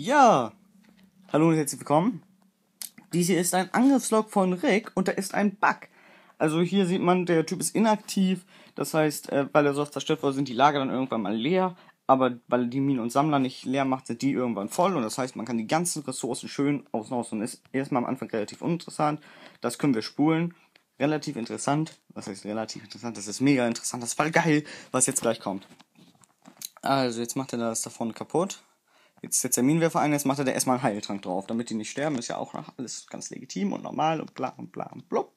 Ja, hallo und herzlich willkommen. Dies hier ist ein Angriffslog von Rick und da ist ein Bug. Also hier sieht man, der Typ ist inaktiv. Das heißt, äh, weil er so oft zerstört wurde, sind die Lager dann irgendwann mal leer. Aber weil er die Minen und Sammler nicht leer macht, sind die irgendwann voll. Und das heißt, man kann die ganzen Ressourcen schön ausnutzen. Ist erstmal am Anfang relativ uninteressant. Das können wir spulen. Relativ interessant. Was heißt relativ interessant? Das ist mega interessant. Das ist voll geil, was jetzt gleich kommt. Also jetzt macht er das da vorne kaputt. Jetzt der Minenwerfer ein, jetzt macht er da erstmal einen Heiltrank drauf, damit die nicht sterben. Ist ja auch alles ganz legitim und normal und bla und bla und blub.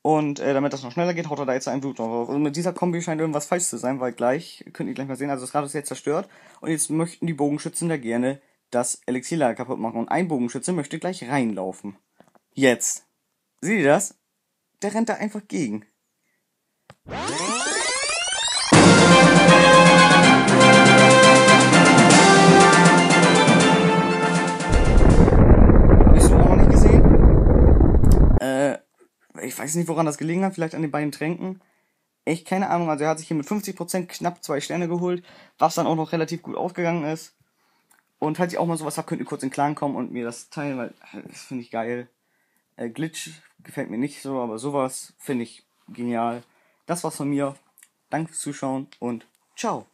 Und äh, damit das noch schneller geht, haut er da jetzt einen Blut drauf. Und mit dieser Kombi scheint irgendwas falsch zu sein, weil gleich, könnt ihr gleich mal sehen, also das Rad ist jetzt zerstört. Und jetzt möchten die Bogenschützen da gerne das Elixierlager kaputt machen. Und ein Bogenschütze möchte gleich reinlaufen. Jetzt. Seht ihr das? Der rennt da einfach gegen. ich weiß nicht, woran das gelegen hat, vielleicht an den beiden Tränken. Echt keine Ahnung. Also er hat sich hier mit 50% knapp zwei Sterne geholt, was dann auch noch relativ gut aufgegangen ist. Und falls ihr auch mal sowas habt, könnt ihr kurz in Klaren kommen und mir das teilen, weil äh, das finde ich geil. Äh, Glitch gefällt mir nicht so, aber sowas finde ich genial. Das war's von mir. Danke fürs Zuschauen und ciao.